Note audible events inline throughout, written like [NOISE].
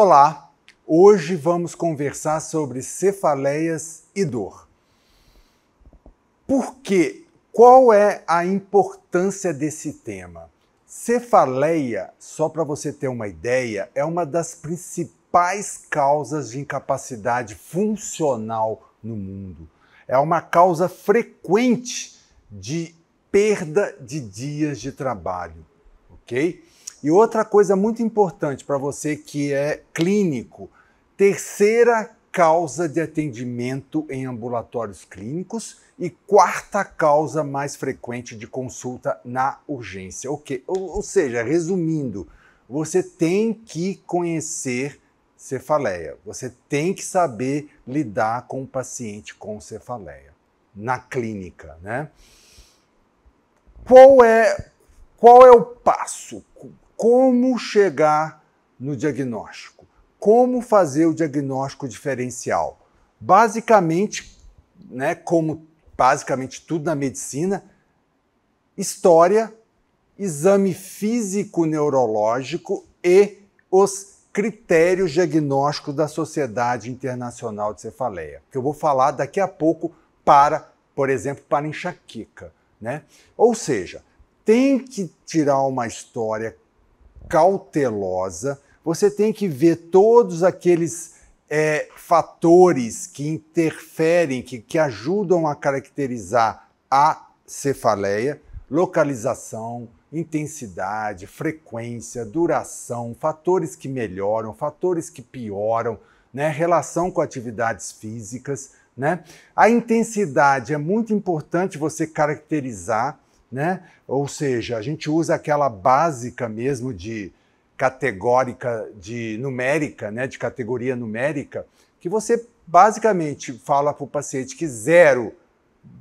Olá, hoje vamos conversar sobre cefaleias e dor. Por quê? Qual é a importância desse tema? Cefaleia, só para você ter uma ideia, é uma das principais causas de incapacidade funcional no mundo. É uma causa frequente de perda de dias de trabalho, ok? E outra coisa muito importante para você que é clínico, terceira causa de atendimento em ambulatórios clínicos e quarta causa mais frequente de consulta na urgência. Okay. Ou, ou seja, resumindo, você tem que conhecer cefaleia, você tem que saber lidar com o paciente com cefaleia na clínica, né? Qual é qual é o passo? como chegar no diagnóstico, como fazer o diagnóstico diferencial. Basicamente, né, como basicamente tudo na medicina, história, exame físico neurológico e os critérios diagnósticos da Sociedade Internacional de Cefaleia, que eu vou falar daqui a pouco para, por exemplo, para enxaqueca, né? Ou seja, tem que tirar uma história cautelosa, você tem que ver todos aqueles é, fatores que interferem, que, que ajudam a caracterizar a cefaleia, localização, intensidade, frequência, duração, fatores que melhoram, fatores que pioram, né? relação com atividades físicas. Né? A intensidade é muito importante você caracterizar né? Ou seja, a gente usa aquela básica mesmo de categórica, de numérica, né? De categoria numérica, que você basicamente fala para o paciente que zero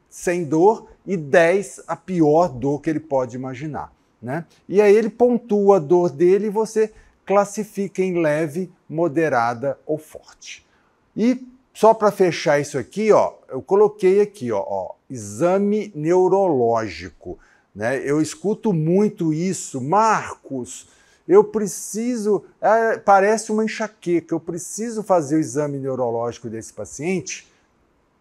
sem dor e 10 a pior dor que ele pode imaginar, né? E aí ele pontua a dor dele e você classifica em leve, moderada ou forte. E só para fechar isso aqui, ó, eu coloquei aqui, ó, ó, exame neurológico. Né? Eu escuto muito isso, Marcos. Eu preciso, é, parece uma enxaqueca, eu preciso fazer o exame neurológico desse paciente?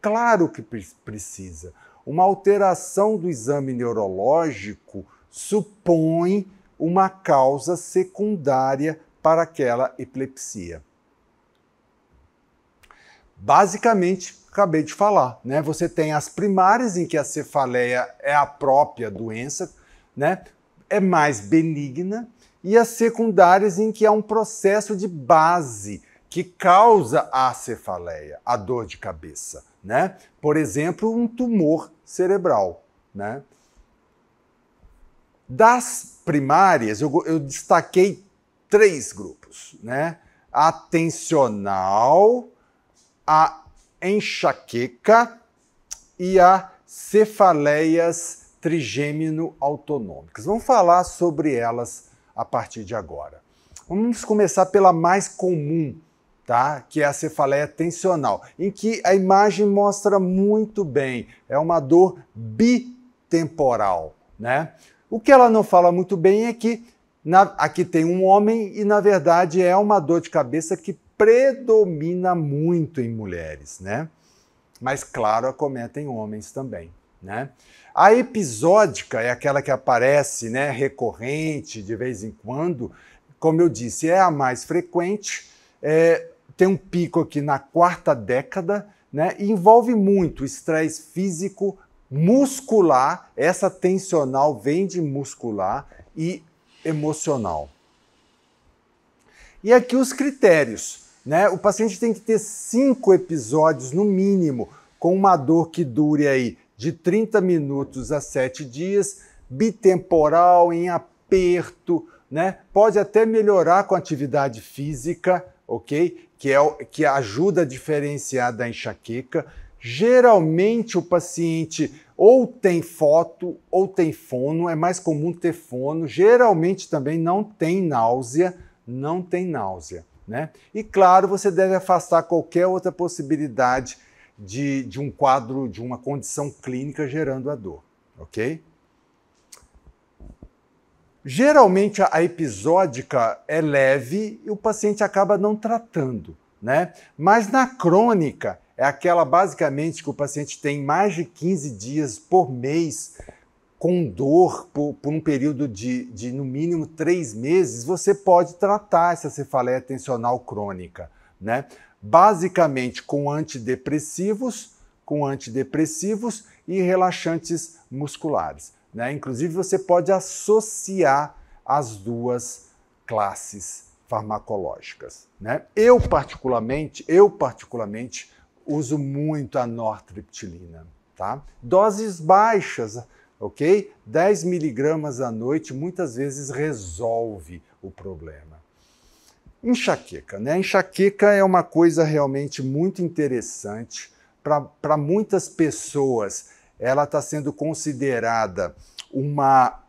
Claro que precisa. Uma alteração do exame neurológico supõe uma causa secundária para aquela epilepsia basicamente acabei de falar, né? Você tem as primárias em que a cefaleia é a própria doença, né? É mais benigna e as secundárias em que há é um processo de base que causa a cefaleia, a dor de cabeça, né? Por exemplo, um tumor cerebral, né? Das primárias, eu, eu destaquei três grupos, né? Atencional, a enxaqueca e a cefaleias trigêmeo-autonômicas. Vamos falar sobre elas a partir de agora. Vamos começar pela mais comum, tá? Que é a cefaleia tensional, em que a imagem mostra muito bem, é uma dor bitemporal, né? O que ela não fala muito bem é que na, aqui tem um homem e, na verdade, é uma dor de cabeça que predomina muito em mulheres, né? Mas, claro, acometem homens também, né? A episódica é aquela que aparece, né, recorrente, de vez em quando. Como eu disse, é a mais frequente, é, tem um pico aqui na quarta década, né? E envolve muito estresse físico, muscular, essa tensional vem de muscular e emocional. E aqui os critérios. Né? O paciente tem que ter cinco episódios, no mínimo, com uma dor que dure aí de 30 minutos a 7 dias, bitemporal, em aperto, né? Pode até melhorar com atividade física, ok? Que, é, que ajuda a diferenciar da enxaqueca. Geralmente o paciente ou tem foto ou tem fono, é mais comum ter fono. Geralmente também não tem náusea, não tem náusea. Né? E claro, você deve afastar qualquer outra possibilidade de, de um quadro, de uma condição clínica gerando a dor, ok? Geralmente a episódica é leve e o paciente acaba não tratando, né? Mas na crônica é aquela basicamente que o paciente tem mais de 15 dias por mês com dor por, por um período de, de, no mínimo três meses, você pode tratar essa cefaleia tensional crônica, né? Basicamente com antidepressivos, com antidepressivos e relaxantes musculares, né? Inclusive você pode associar as duas classes farmacológicas, né? Eu particularmente, eu particularmente uso muito a nortriptilina, tá? Doses baixas, ok? 10 miligramas à noite muitas vezes resolve o problema. Enxaqueca, né? Enxaqueca é uma coisa realmente muito interessante para muitas pessoas. Ela está sendo considerada uma,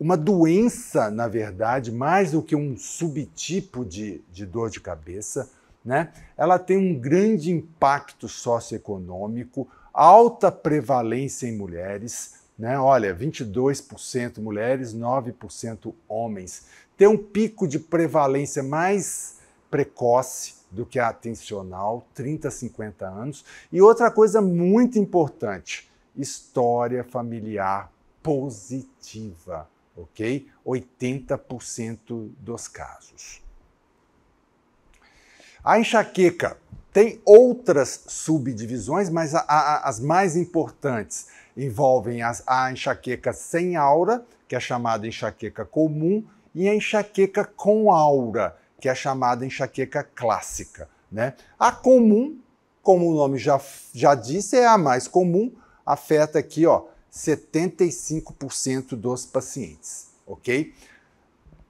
uma doença, na verdade, mais do que um subtipo de, de dor de cabeça. Né? Ela tem um grande impacto socioeconômico, alta prevalência em mulheres, né? Olha, 22% mulheres, 9% homens. Tem um pico de prevalência mais precoce do que a atencional, 30, 50 anos. E outra coisa muito importante, história familiar positiva, ok? 80% dos casos. A enxaqueca tem outras subdivisões, mas a, a, as mais importantes envolvem a enxaqueca sem aura, que é chamada enxaqueca comum, e a enxaqueca com aura, que é chamada enxaqueca clássica. Né? A comum, como o nome já, já disse, é a mais comum, afeta aqui ó, 75% dos pacientes. ok?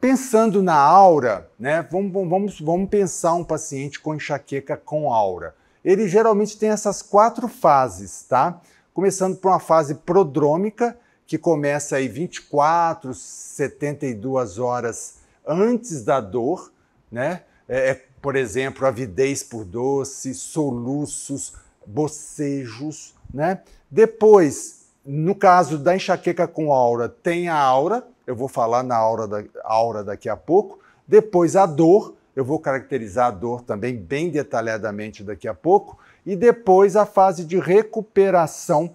Pensando na aura, né, vamos, vamos, vamos pensar um paciente com enxaqueca com aura. Ele geralmente tem essas quatro fases, tá? começando por uma fase prodrômica, que começa aí 24, 72 horas antes da dor, né? É, é, por exemplo, avidez por doce, soluços, bocejos, né? Depois, no caso da enxaqueca com aura, tem a aura, eu vou falar na aura, da, aura daqui a pouco. Depois, a dor, eu vou caracterizar a dor também bem detalhadamente daqui a pouco e depois a fase de recuperação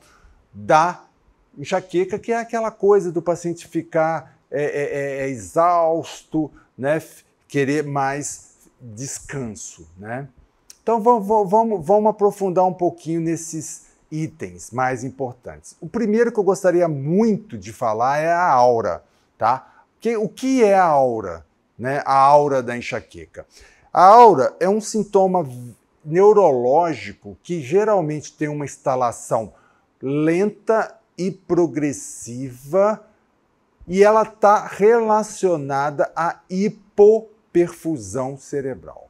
da enxaqueca, que é aquela coisa do paciente ficar é, é, é, é exausto, né? querer mais descanso. Né? Então vamos, vamos, vamos aprofundar um pouquinho nesses itens mais importantes. O primeiro que eu gostaria muito de falar é a aura. Tá? Que, o que é a aura? Né? A aura da enxaqueca. A aura é um sintoma neurológico que geralmente tem uma instalação lenta e progressiva e ela está relacionada à hipoperfusão cerebral.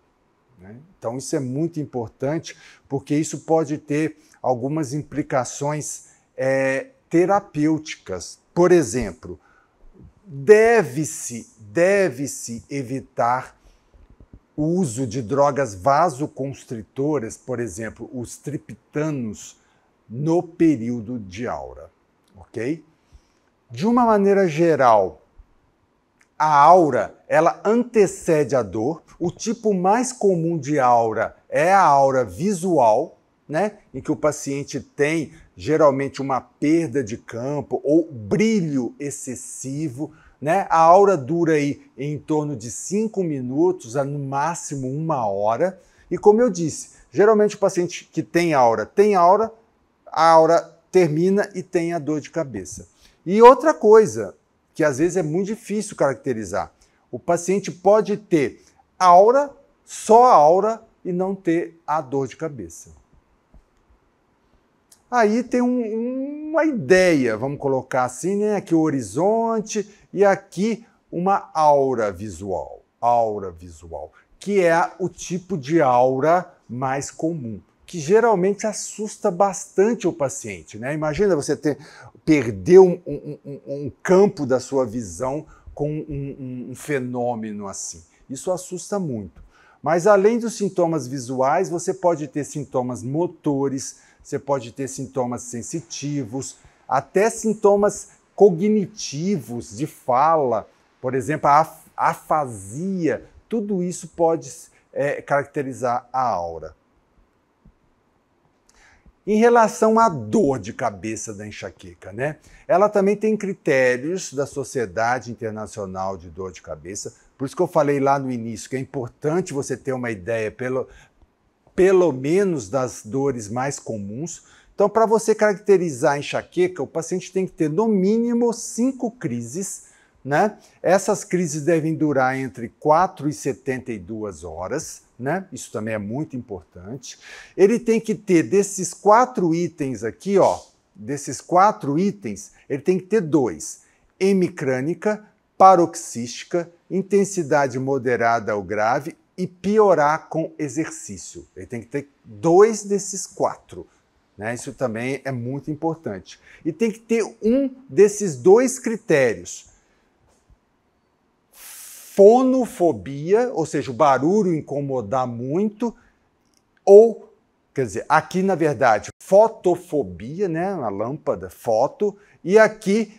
Né? Então isso é muito importante porque isso pode ter algumas implicações é, terapêuticas. Por exemplo, deve-se deve-se evitar o uso de drogas vasoconstritoras, por exemplo, os triptanos, no período de aura, ok? De uma maneira geral, a aura ela antecede a dor. O tipo mais comum de aura é a aura visual, né, em que o paciente tem geralmente uma perda de campo ou brilho excessivo né? A aura dura aí em torno de 5 minutos a no máximo uma hora. E como eu disse, geralmente o paciente que tem aura tem aura, a aura termina e tem a dor de cabeça. E outra coisa que às vezes é muito difícil caracterizar, o paciente pode ter aura, só aura e não ter a dor de cabeça. Aí tem um, uma ideia, vamos colocar assim, né? Que o horizonte e aqui uma aura visual, aura visual, que é o tipo de aura mais comum, que geralmente assusta bastante o paciente. Né? Imagina você ter, perder um, um, um, um campo da sua visão com um fenômeno assim. Isso assusta muito. Mas além dos sintomas visuais, você pode ter sintomas motores, você pode ter sintomas sensitivos, até sintomas cognitivos, de fala, por exemplo, a afasia, tudo isso pode é, caracterizar a aura. Em relação à dor de cabeça da enxaqueca, né? Ela também tem critérios da Sociedade Internacional de Dor de Cabeça. Por isso que eu falei lá no início que é importante você ter uma ideia, pelo, pelo menos, das dores mais comuns, então, para você caracterizar a enxaqueca, o paciente tem que ter no mínimo cinco crises, né? Essas crises devem durar entre 4 e 72 horas, né? Isso também é muito importante. Ele tem que ter desses quatro itens aqui, ó, desses quatro itens, ele tem que ter dois: hemicrânica, paroxística, intensidade moderada ou grave e piorar com exercício. Ele tem que ter dois desses quatro. Né? Isso também é muito importante. E tem que ter um desses dois critérios. Fonofobia, ou seja, o barulho incomodar muito, ou quer dizer, aqui na verdade, fotofobia, né, a lâmpada, foto, e aqui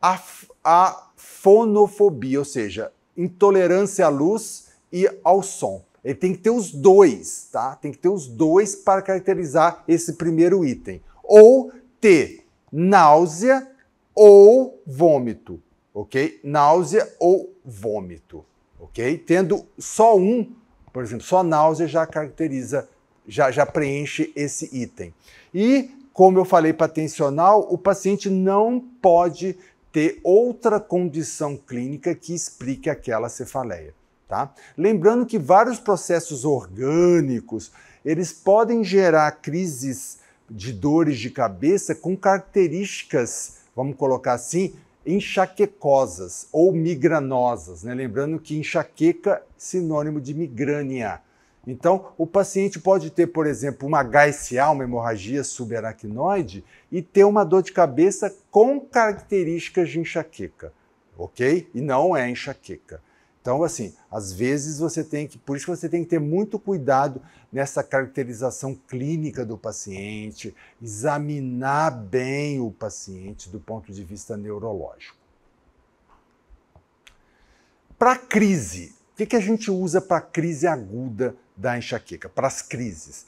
a, a fonofobia, ou seja, intolerância à luz e ao som. Ele tem que ter os dois, tá? Tem que ter os dois para caracterizar esse primeiro item. Ou ter náusea ou vômito, ok? Náusea ou vômito, ok? Tendo só um, por exemplo, só náusea já caracteriza, já, já preenche esse item. E, como eu falei para atencional, o paciente não pode ter outra condição clínica que explique aquela cefaleia. Tá? Lembrando que vários processos orgânicos eles podem gerar crises de dores de cabeça com características, vamos colocar assim, enxaquecosas ou migranosas. Né? Lembrando que enxaqueca é sinônimo de migrânia. Então, o paciente pode ter, por exemplo, uma HSA, uma hemorragia subaracnoide, e ter uma dor de cabeça com características de enxaqueca, ok? E não é enxaqueca. Então, assim, às vezes você tem que, por isso você tem que ter muito cuidado nessa caracterização clínica do paciente, examinar bem o paciente do ponto de vista neurológico. Para crise, o que, que a gente usa para crise aguda da enxaqueca, para as crises?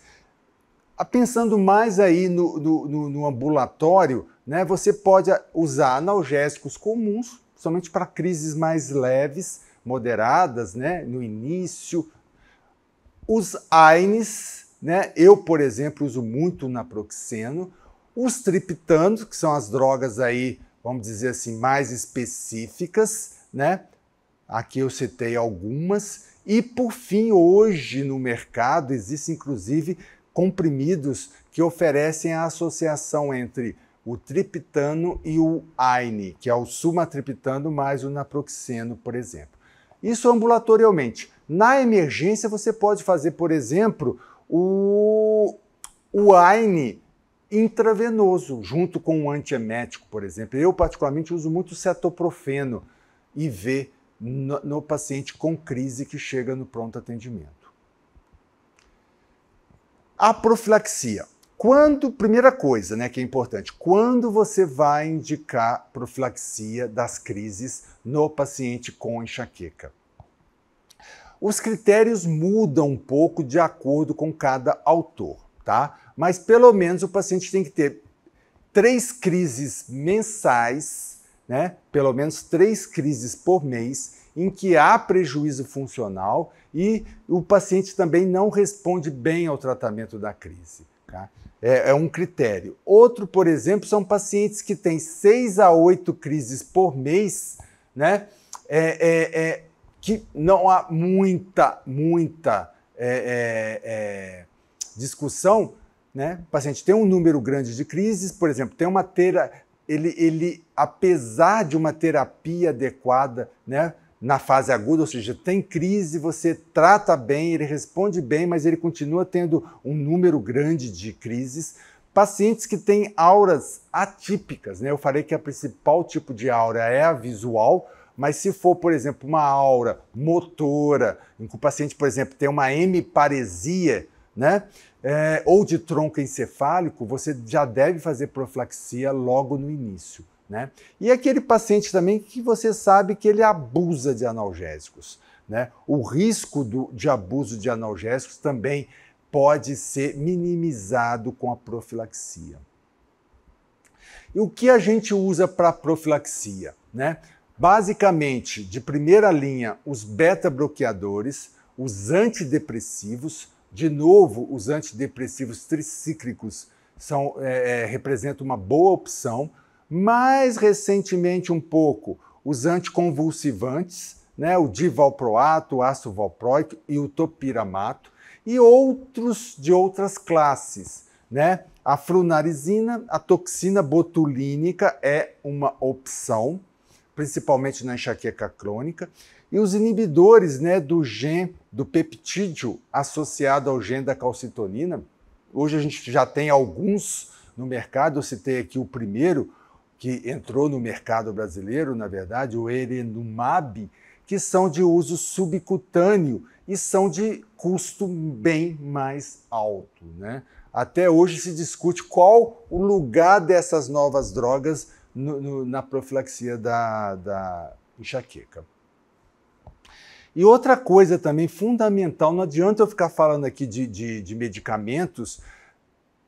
Ah, pensando mais aí no, no, no ambulatório, né, você pode usar analgésicos comuns, somente para crises mais leves, moderadas né, no início. Os AINES, né, eu, por exemplo, uso muito naproxeno. Os triptanos, que são as drogas aí, vamos dizer assim, mais específicas, né? Aqui eu citei algumas. E por fim, hoje no mercado existem inclusive comprimidos que oferecem a associação entre o triptano e o AINE, que é o sumatriptano mais o naproxeno, por exemplo. Isso ambulatorialmente. Na emergência, você pode fazer, por exemplo, o, o AINE intravenoso, junto com um antiemético, por exemplo. Eu, particularmente, uso muito cetoprofeno IV no, no paciente com crise que chega no pronto atendimento. A profilaxia. Quando, primeira coisa, né, que é importante, quando você vai indicar profilaxia das crises no paciente com enxaqueca? Os critérios mudam um pouco de acordo com cada autor, tá? Mas pelo menos o paciente tem que ter três crises mensais, né? Pelo menos três crises por mês em que há prejuízo funcional e o paciente também não responde bem ao tratamento da crise. Tá? É, é um critério. Outro, por exemplo, são pacientes que têm 6 a 8 crises por mês, né? É, é, é, que não há muita, muita é, é, discussão, né? O paciente tem um número grande de crises, por exemplo, tem uma tera, ele, ele, apesar de uma terapia adequada, né? na fase aguda, ou seja, tem crise, você trata bem, ele responde bem, mas ele continua tendo um número grande de crises. Pacientes que têm auras atípicas, né? Eu falei que a principal tipo de aura é a visual, mas se for, por exemplo, uma aura motora, em que o paciente, por exemplo, tem uma hemiparesia, né? É, ou de tronco encefálico, você já deve fazer profilaxia logo no início. Né? E aquele paciente também que você sabe que ele abusa de analgésicos. Né? O risco do, de abuso de analgésicos também pode ser minimizado com a profilaxia. E o que a gente usa para profilaxia? Né? Basicamente, de primeira linha, os beta-bloqueadores, os antidepressivos, de novo, os antidepressivos tricíclicos são, é, é representam uma boa opção mais recentemente, um pouco, os anticonvulsivantes, né, o divalproato, o ácido valproico e o topiramato, e outros de outras classes. Né? A frunarizina, a toxina botulínica é uma opção, principalmente na enxaqueca crônica, e os inibidores né, do gen, do peptídeo associado ao gen da calcitonina. Hoje a gente já tem alguns no mercado, eu citei aqui o primeiro, que entrou no mercado brasileiro, na verdade, o Erenumab, que são de uso subcutâneo e são de custo bem mais alto. Né? Até hoje se discute qual o lugar dessas novas drogas no, no, na profilaxia da, da enxaqueca. E outra coisa também fundamental, não adianta eu ficar falando aqui de, de, de medicamentos,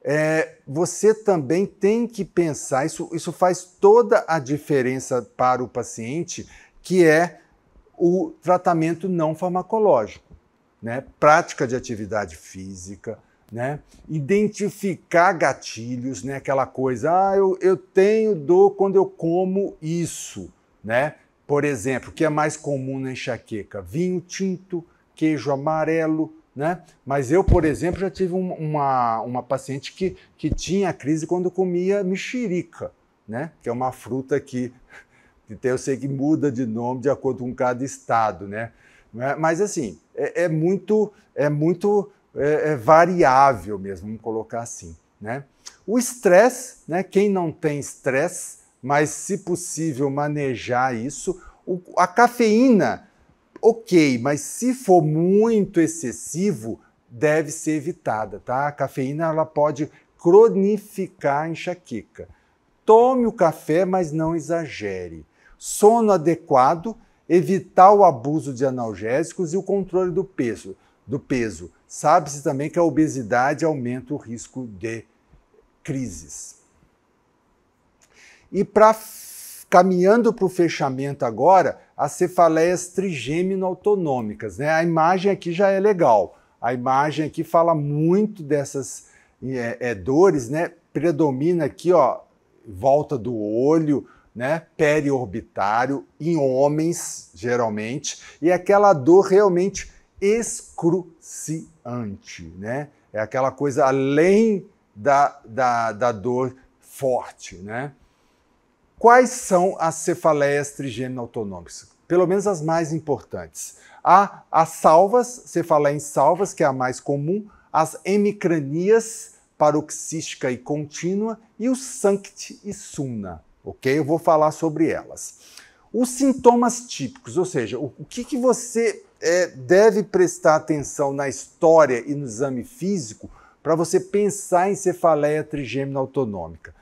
é, você também tem que pensar, isso, isso faz toda a diferença para o paciente, que é o tratamento não farmacológico, né? Prática de atividade física, né? Identificar gatilhos, né? Aquela coisa, ah, eu, eu tenho dor quando eu como isso, né? Por exemplo, o que é mais comum na enxaqueca? Vinho tinto, queijo amarelo, né? Mas eu, por exemplo, já tive um, uma, uma paciente que, que tinha crise quando comia mexerica, né? que é uma fruta que, [LAUGHS] que eu sei que muda de nome de acordo com cada estado. Né? É? Mas assim, é, é muito, é muito é, é variável mesmo, vamos colocar assim. Né? O estresse, né? quem não tem estresse, mas se possível manejar isso, o, a cafeína ok, mas se for muito excessivo, deve ser evitada, tá? A cafeína ela pode cronificar a enxaqueca. Tome o café, mas não exagere. Sono adequado, evitar o abuso de analgésicos e o controle do peso. Do peso. Sabe-se também que a obesidade aumenta o risco de crises. E para caminhando para o fechamento agora, as cefaleias trigêmino-autonômicas. Né? A imagem aqui já é legal. A imagem aqui fala muito dessas é, é, dores, né? Predomina aqui, ó, volta do olho, né? Periorbitário, em homens, geralmente, e aquela dor realmente excruciante, né? É aquela coisa além da, da, da dor forte, né? Quais são as cefaleias trigêmeo autonômicas? Pelo menos as mais importantes. Há as salvas, cefaleia em salvas, que é a mais comum, as hemicranias, paroxística e contínua, e o sancti e sumna, ok? Eu vou falar sobre elas. Os sintomas típicos, ou seja, o, o que, que você é, deve prestar atenção na história e no exame físico para você pensar em cefaleia trigêmea autonômica.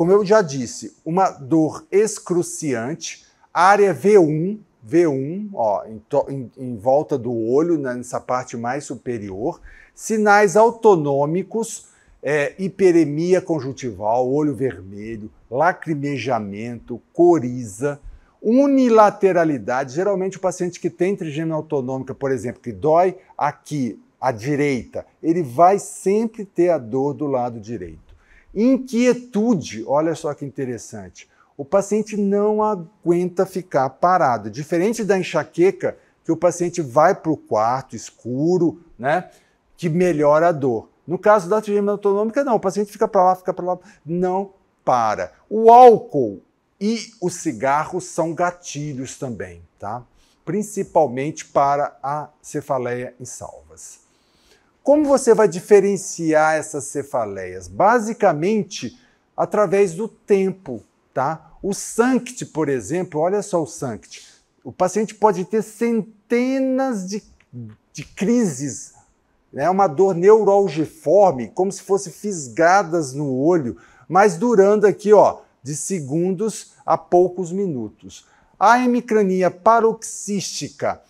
Como eu já disse, uma dor excruciante, área V1, V1, ó, em, em, em volta do olho, né, nessa parte mais superior, sinais autonômicos, é, hiperemia conjuntival, olho vermelho, lacrimejamento, coriza, unilateralidade. Geralmente, o paciente que tem trigêmea autonômica, por exemplo, que dói aqui à direita, ele vai sempre ter a dor do lado direito. Inquietude, olha só que interessante. O paciente não aguenta ficar parado. Diferente da enxaqueca, que o paciente vai para o quarto escuro, né? Que melhora a dor. No caso da trigêmea autonômica, não. O paciente fica para lá, fica para lá, não para. O álcool e o cigarro são gatilhos também, tá? Principalmente para a cefaleia em salvas. Como você vai diferenciar essas cefaleias? Basicamente, através do tempo, tá? O SANCT, por exemplo, olha só o SANCT. O paciente pode ter centenas de, de crises, né? uma dor neuralgiforme, como se fosse fisgadas no olho, mas durando aqui, ó, de segundos a poucos minutos. A hemicrania paroxística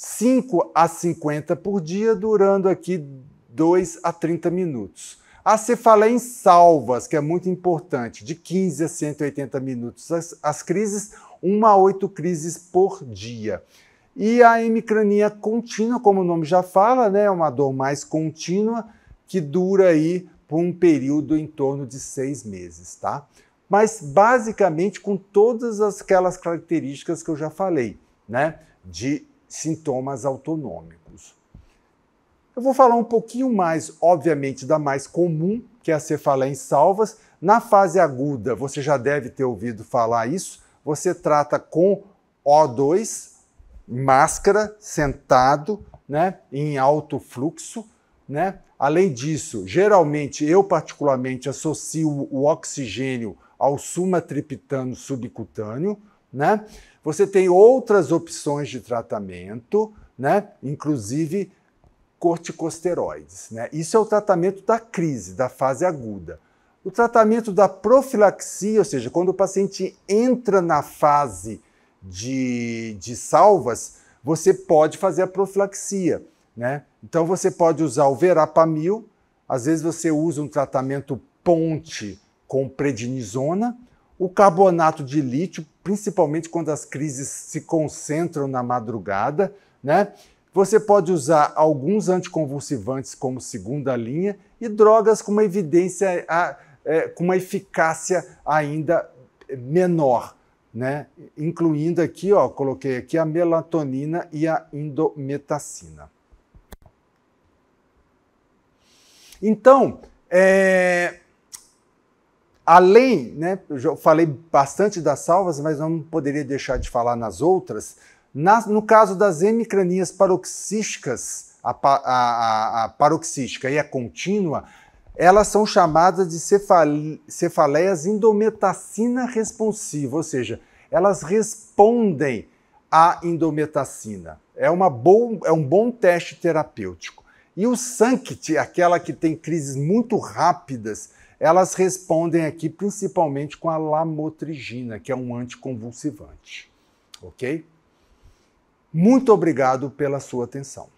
5 a 50 por dia, durando aqui 2 a 30 minutos. A cefaleia em salvas, que é muito importante, de 15 a 180 minutos. As, as crises, 1 a 8 crises por dia. E a hemicrania contínua, como o nome já fala, né, é uma dor mais contínua, que dura aí por um período em torno de seis meses, tá? Mas basicamente com todas aquelas características que eu já falei, né? De sintomas autonômicos. Eu vou falar um pouquinho mais, obviamente, da mais comum, que é a cefaleia em salvas. Na fase aguda, você já deve ter ouvido falar isso, você trata com O2, máscara, sentado, né, em alto fluxo, né? Além disso, geralmente eu particularmente associo o oxigênio ao sumatriptano subcutâneo, né? Você tem outras opções de tratamento, né? Inclusive corticosteroides, né? Isso é o tratamento da crise, da fase aguda. O tratamento da profilaxia, ou seja, quando o paciente entra na fase de, de salvas, você pode fazer a profilaxia, né? Então você pode usar o verapamil, às vezes você usa um tratamento ponte com prednisona, o carbonato de lítio, principalmente quando as crises se concentram na madrugada, né? Você pode usar alguns anticonvulsivantes como segunda linha e drogas com uma evidência, é, com uma eficácia ainda menor, né? Incluindo aqui, ó, coloquei aqui a melatonina e a indometacina. Então, é, Além, né, eu já falei bastante das salvas, mas não poderia deixar de falar nas outras. Nas, no caso das hemicranias paroxísticas, a, a, a, paroxística e a contínua, elas são chamadas de cefale, cefaleias indometacina responsiva, ou seja, elas respondem à indometacina. É, uma bom, é um bom teste terapêutico. E o sancte, aquela que tem crises muito rápidas, elas respondem aqui principalmente com a lamotrigina, que é um anticonvulsivante. Ok? Muito obrigado pela sua atenção.